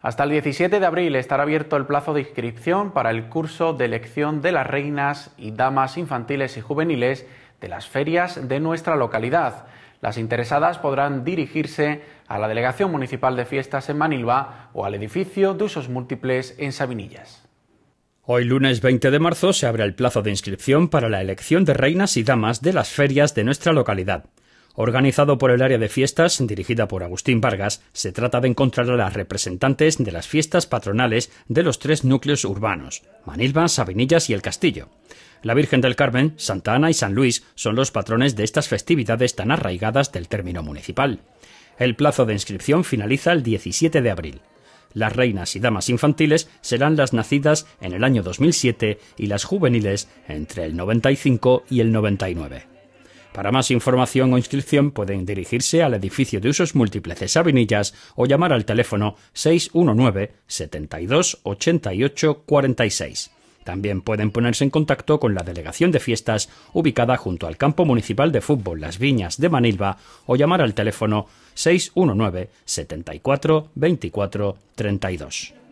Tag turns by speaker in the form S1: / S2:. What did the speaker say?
S1: Hasta el 17 de abril estará abierto el plazo de inscripción para el curso de elección de las reinas y damas infantiles y juveniles de las ferias de nuestra localidad. Las interesadas podrán dirigirse a la Delegación Municipal de Fiestas en Manilva o al edificio de usos múltiples en Sabinillas.
S2: Hoy lunes 20 de marzo se abre el plazo de inscripción para la elección de reinas y damas de las ferias de nuestra localidad. Organizado por el área de fiestas, dirigida por Agustín Vargas, se trata de encontrar a las representantes de las fiestas patronales de los tres núcleos urbanos, Manilva, Sabinillas y El Castillo. La Virgen del Carmen, Santa Ana y San Luis son los patrones de estas festividades tan arraigadas del término municipal. El plazo de inscripción finaliza el 17 de abril. Las reinas y damas infantiles serán las nacidas en el año 2007 y las juveniles entre el 95 y el 99. Para más información o inscripción pueden dirigirse al edificio de usos múltiples de Sabinillas o llamar al teléfono 619 72 88 46. También pueden ponerse en contacto con la Delegación de Fiestas ubicada junto al Campo Municipal de Fútbol Las Viñas de Manilva o llamar al teléfono 619 74 24 32.